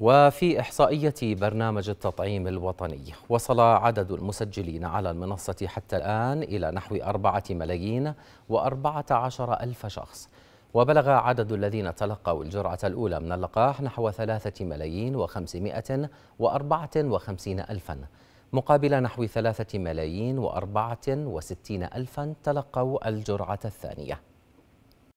وفي إحصائية برنامج التطعيم الوطني وصل عدد المسجلين على المنصة حتى الآن إلى نحو أربعة ملايين وأربعة عشر ألف شخص وبلغ عدد الذين تلقوا الجرعة الأولى من اللقاح نحو ثلاثة ملايين وخمسمائة وأربعة وخمسين ألفا مقابل نحو ثلاثة ملايين وأربعة وستين ألفا تلقوا الجرعة الثانية